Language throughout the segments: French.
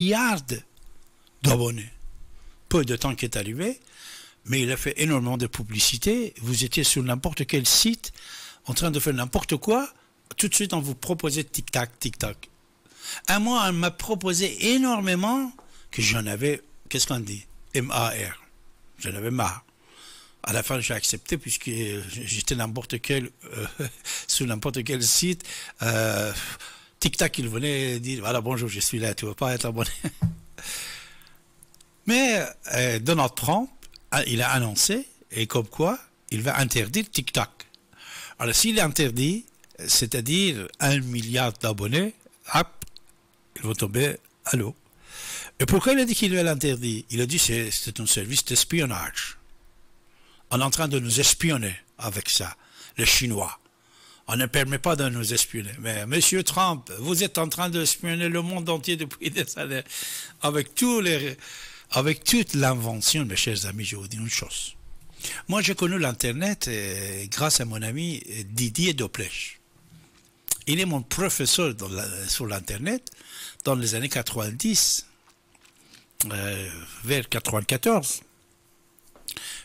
milliards d'abonnés. Peu de temps qui est arrivé, mais il a fait énormément de publicité. Vous étiez sur n'importe quel site en train de faire n'importe quoi. Tout de suite, on vous proposait tic-tac, tic-tac. À moi, on m'a proposé énormément que j'en avais, qu'est-ce qu'on dit M-A-R. J'en avais marre. À la fin, j'ai accepté puisque j'étais n'importe quel, euh, sur n'importe quel site. Euh, tic-tac, il venait dire voilà, bonjour, je suis là, tu veux pas être abonné. Mais euh, Donald Trump, il a annoncé, et comme quoi, il va interdire TikTok. Alors s'il interdit, c'est-à-dire un milliard d'abonnés, hop, ils vont tomber à l'eau. Et pourquoi il a dit qu'il va l'interdire Il a dit c'est, c'est un service d'espionnage. On est en train de nous espionner avec ça, les Chinois. On ne permet pas de nous espionner. Mais Monsieur Trump, vous êtes en train d'espionner le monde entier depuis des années avec tous les, avec toute l'invention, mes chers amis. Je vous dis une chose. Moi, j'ai connu l'internet grâce à mon ami Didier Doplech. Il est mon professeur sur l'internet dans les années 90, euh, vers 94.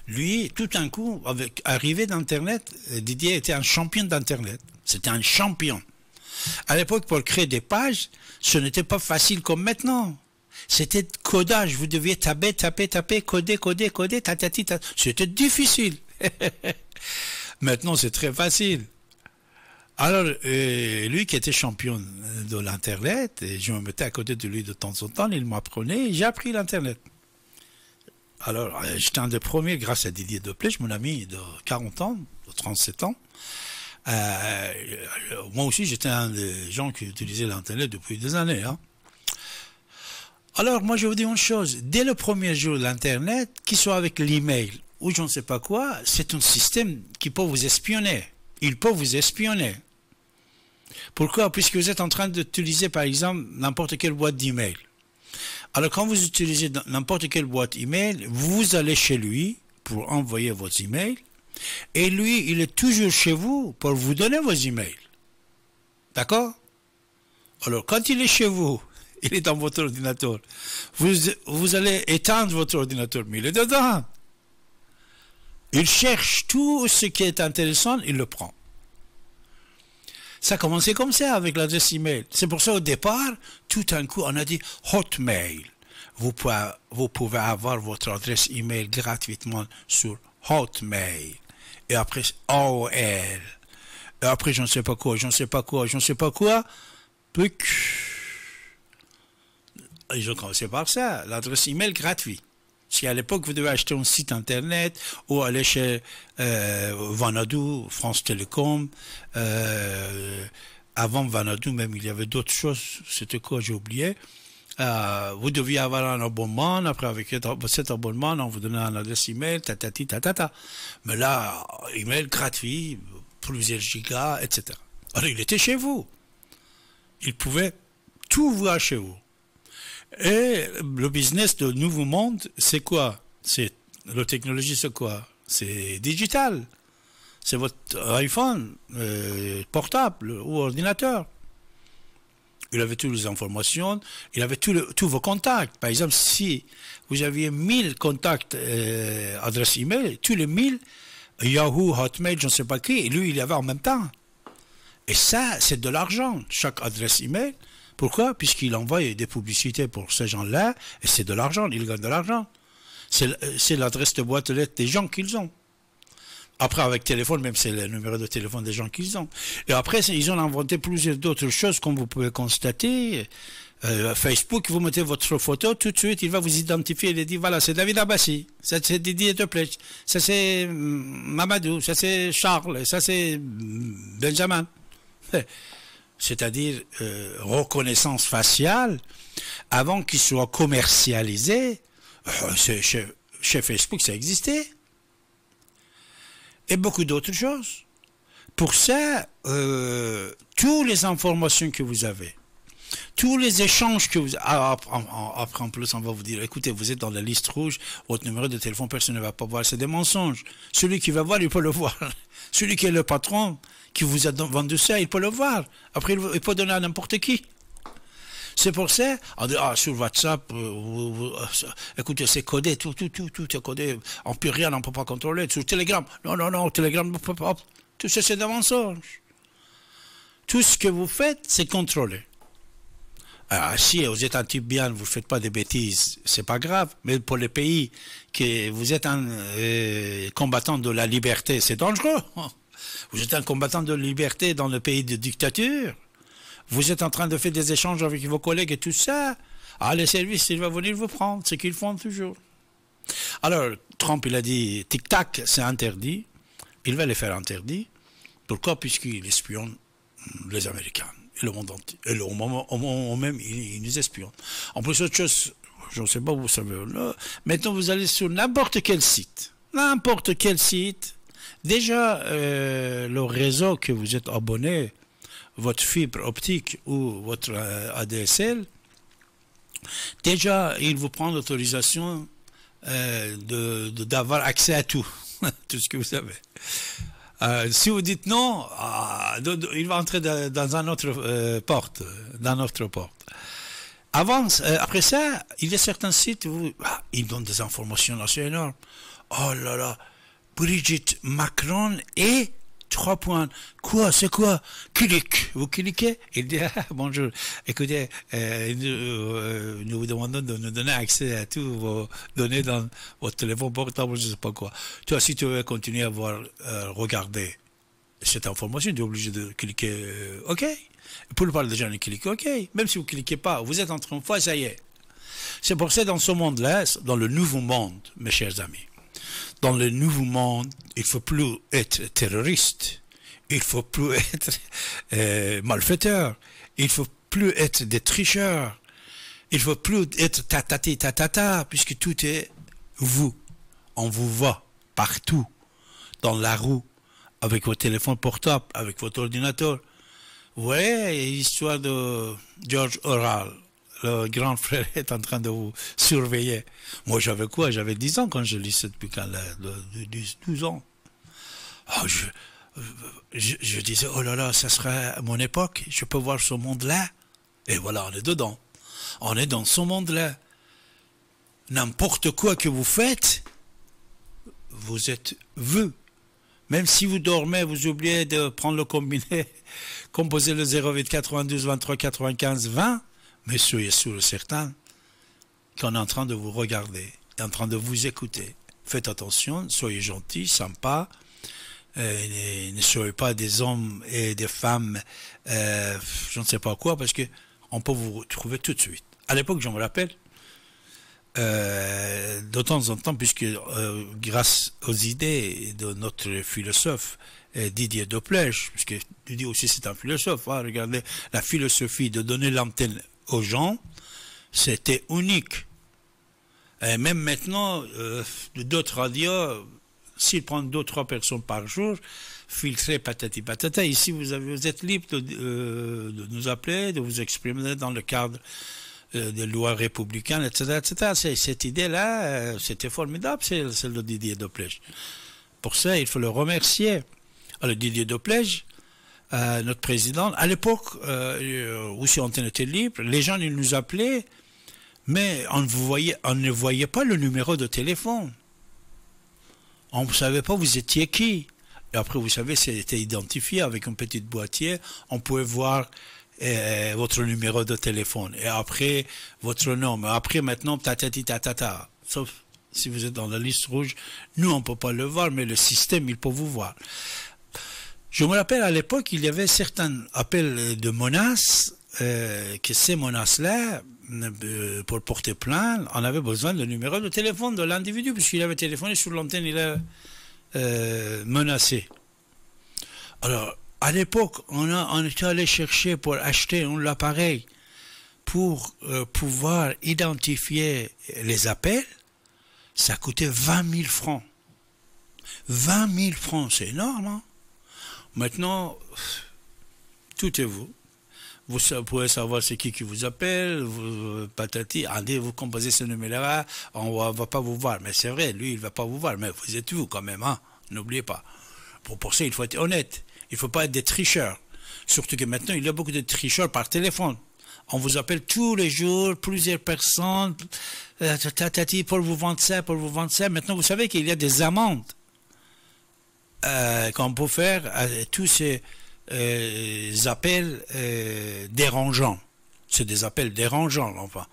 Lui, tout d'un coup, avec arrivé d'Internet, Didier était un champion d'Internet. C'était un champion. À l'époque, pour créer des pages, ce n'était pas facile comme maintenant. C'était codage. Vous deviez taper, taper, taper, coder, coder, coder, tatati, C'était difficile. maintenant, c'est très facile. Alors, euh, lui qui était champion de l'Internet, et je me mettais à côté de lui de temps en temps, il m'apprenait et j'ai appris l'Internet. Alors, euh, j'étais un des premiers, grâce à Didier Deplé, mon ami de 40 ans, de 37 ans. Euh, moi aussi, j'étais un des gens qui utilisait l'Internet depuis des années. Hein. Alors, moi, je vous dis une chose. Dès le premier jour, l'Internet, qu'il soit avec l'email ou je ne sais pas quoi, c'est un système qui peut vous espionner. Il peut vous espionner. Pourquoi Puisque vous êtes en train d'utiliser, par exemple, n'importe quelle boîte d'email. Alors quand vous utilisez n'importe quelle boîte email, vous allez chez lui pour envoyer vos emails et lui, il est toujours chez vous pour vous donner vos emails. D'accord Alors quand il est chez vous, il est dans votre ordinateur. Vous, vous allez éteindre votre ordinateur, mais il est dedans. Il cherche tout ce qui est intéressant, il le prend. Ça a commencé comme ça avec l'adresse email. C'est pour ça au départ, tout d'un coup, on a dit Hotmail. Vous pouvez, vous pouvez avoir votre adresse email gratuitement sur Hotmail. Et après, AOL. Et après, je ne sais pas quoi, je ne sais pas quoi, je ne sais pas quoi. Ils ont commencé par ça, l'adresse email gratuite. Si à l'époque vous devez acheter un site internet ou aller chez euh, Vanadou, France Télécom, euh, avant Vanadou même il y avait d'autres choses, c'était quoi j'ai oublié. Euh, vous deviez avoir un abonnement, après avec cet abonnement, on vous donnait un adresse email, tatati, tatata. Mais là, email gratuit, plusieurs gigas, etc. Alors il était chez vous. Il pouvait tout voir chez vous. Et le business de Nouveau Monde, c'est quoi C'est la technologie, c'est quoi C'est digital. C'est votre iPhone euh, portable ou ordinateur. Il avait toutes les informations, il avait tous vos contacts. Par exemple, si vous aviez 1000 contacts, euh, adresse email, tous les 1000, Yahoo, Hotmail, je ne sais pas qui, lui, il y avait en même temps. Et ça, c'est de l'argent. Chaque adresse email, pourquoi Puisqu'il envoie des publicités pour ces gens-là, et c'est de l'argent, il gagnent de l'argent. Euh, c'est l'adresse de boîte aux lettres des gens qu'ils ont. Après, avec téléphone, même c'est le numéro de téléphone des gens qu'ils ont. Et après, ils ont inventé plusieurs d'autres choses, comme vous pouvez constater. Euh, Facebook, vous mettez votre photo, tout de suite, il va vous identifier, il dit, voilà, c'est David Abassi, ça c'est Didier Deplech, ça c'est mm, Mamadou, ça c'est Charles, ça c'est mm, Benjamin. c'est-à-dire euh, reconnaissance faciale, avant qu'il soit commercialisé, euh, chez, Facebook ça existait, et beaucoup d'autres choses. Pour ça, euh, toutes les informations que vous avez, tous les échanges que vous... Ah, après, en plus, on va vous dire, écoutez, vous êtes dans la liste rouge, votre numéro de téléphone, personne ne va pas voir, c'est des mensonges. Celui qui va voir, il peut le voir. Celui qui est le patron, qui vous a vendu ça, il peut le voir. Après, il peut donner à n'importe qui. C'est pour ça, on ah, sur WhatsApp, euh, euh, écoutez, c'est codé, tout, tout, tout, tout est codé. On peut rien, on ne peut pas contrôler. Sur Telegram, non, non, non, Telegram, tout ça, c'est des mensonges. Tout ce que vous faites, c'est contrôler. Ah si vous êtes un bien vous faites pas des bêtises, c'est pas grave. Mais pour les pays que vous êtes un euh, combattant de la liberté, c'est dangereux. Vous êtes un combattant de liberté dans le pays de dictature. Vous êtes en train de faire des échanges avec vos collègues et tout ça. Ah, les services, ils vont venir vous prendre, ce qu'ils font toujours. Alors, Trump, il a dit tic-tac, c'est interdit. Il va les faire interdit. Pourquoi Puisqu'il espionne les Américains le monde entier. Et au, moment, même, ils, nous espionnent. En plus, autre chose, je ne sais pas, vous savez, maintenant vous allez sur n'importe quel site, n'importe quel site, déjà euh, le réseau que vous êtes abonné, votre fibre optique ou votre euh, ADSL, déjà il vous prend l'autorisation euh, d'avoir accès à tout, tout ce que vous savez. Euh, si vous dites non, ah, il va entrer euh, dans un autre porte, dans notre porte. Avant, euh, après ça, il y a certains sites où ah, ils donnent des informations assez énormes. Oh là là, Brigitte Macron est trois points. Quoi C'est quoi Clique. Vous cliquez Il dit ah, bonjour. Écoutez, euh, euh, nous, vous demandons de nous donner accès à tous vos données dans votre téléphone portable, je ne sais pas quoi. Toi, si tu veux continuer à voir, euh, regarder cette information, tu es obligé de cliquer OK. Pour le parler des gens, clique OK. Même si vous ne cliquez pas, vous êtes en train de faire, ça y est. C'est pour ça, dans ce monde-là, dans le nouveau monde, mes chers amis, dans le nouveau monde, il faut plus être terroriste, il faut plus être euh, malfaiteur, il faut plus être des tricheurs, il faut plus être tatati tatata, puisque tout est vous. On vous voit partout, dans la roue, avec votre téléphone portable, avec votre ordinateur. Vous voyez l'histoire de George Oral le grand frère est en train de vous surveiller. Moi, j'avais quoi J'avais 10 ans quand je lis cette quand 12 ans. Ah, je, disais, oh là là, ça serait mon époque, je peux voir ce monde-là. Et voilà, on est dedans. On est dans ce monde-là. N'importe quoi que vous faites, vous êtes vu. Même si vous dormez, vous oubliez de prendre le combiné, composer le 08 92 23 95 20, mais soyez sûrs sûr et certain qu'on est en train de vous regarder, en train de vous écouter. Faites attention, soyez gentils, sympas. Euh, ne soyez pas des hommes et des femmes, euh, je ne sais pas quoi, parce que on peut vous retrouver tout de suite. À l'époque, je me rappelle, euh, de temps en temps, puisque grâce aux idées de notre philosophe Didier parce puisque Didier aussi c'est un philosophe, hein, regardez la philosophie de donner l'antenne aux gens, c'était unique. Et même maintenant, euh, d'autres radios, s'ils prennent deux, trois personnes par jour, filtrer patati patata. Ici, vous, avez, vous êtes libre de, euh, nous appeler, de vous exprimer dans le cadre euh, des lois républicaines, etc. etc. Cette idée-là, c'était formidable, celle, celle de Didier Doplège. Pour ça, il faut le remercier. Alors, Didier Doplège, euh, notre président. À l'époque euh, où si on était libre, les gens ils nous appelaient, mais on, voyait, on ne voyait pas le numéro de téléphone. On ne savait pas vous étiez qui. Et après, vous savez, c'était identifié avec un petit boîtier. On pouvait voir euh, votre numéro de téléphone et après votre nom. Après, maintenant, ta ta Sauf si vous êtes dans la liste rouge, nous, on ne peut pas le voir, mais le système, il peut vous voir. Je me rappelle à l'époque, il y avait certains appels de menaces, euh, que ces menaces-là, euh, pour porter plainte, on avait besoin de numéro de téléphone de l'individu, puisqu'il avait téléphoné sur l'antenne, il a euh, menacé. Alors, à l'époque, on, on était allé chercher pour acheter un appareil pour pouvoir identifier les appels. Ça coûtait 20 000 francs. 20 000 francs, c'est énorme. Hein Maintenant, tout est vous. Vous pouvez savoir c'est qui qui vous appelle, vous, euh, patati, allez, vous composez ce numéro-là, on ne va pas vous voir. Mais c'est vrai, lui, il ne va pas vous voir, mais vous êtes vous quand même, hein. N'oubliez pas. Pour, ça, il faut être honnête. Il ne faut pas être des tricheurs. Surtout que maintenant, il y a beaucoup de tricheurs par téléphone. On vous appelle tous les jours, plusieurs personnes, euh, tatati, pour vous vendre ça, pour vous vendre ça. Maintenant, vous savez qu'il y a des amendes. Euh, qu'on peut faire tous ces euh, appels euh, dérangeants. C'est des appels dérangeants, enfin.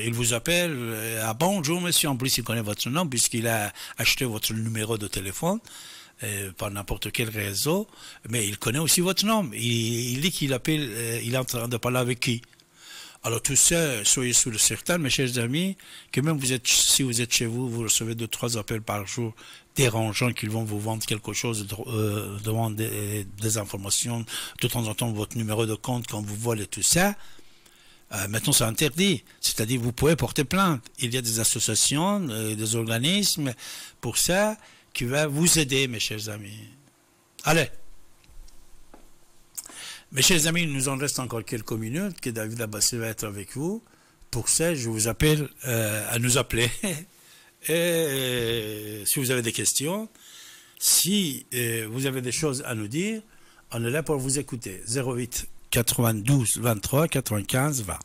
il vous appelle ah bonjour monsieur, en plus il connaît votre nom puisqu'il a acheté votre numéro de téléphone par n'importe quel réseau, mais il connaît aussi votre nom. Il, il dit qu'il appelle, il est en train de parler avec qui alors tout ça, soyez sous le certain, mes chers amis, que même vous êtes, si vous êtes chez vous, vous recevez deux, trois appels par jour dérangeants qu'ils vont vous vendre quelque chose, euh, demander des, informations, de temps en temps votre numéro de compte quand vous volez tout ça. Euh, maintenant, c'est interdit. C'est-à-dire, vous pouvez porter plainte. Il y a des associations, euh, des organismes pour ça qui va vous aider, mes chers amis. Allez, mes chers amis, il nous en reste encore quelques minutes que David Abassé va être avec vous. Pour ça, je vous appelle euh, à nous appeler. Et euh, si vous avez des questions, si euh, vous avez des choses à nous dire, on est là pour vous écouter. 08 92 23 95 20.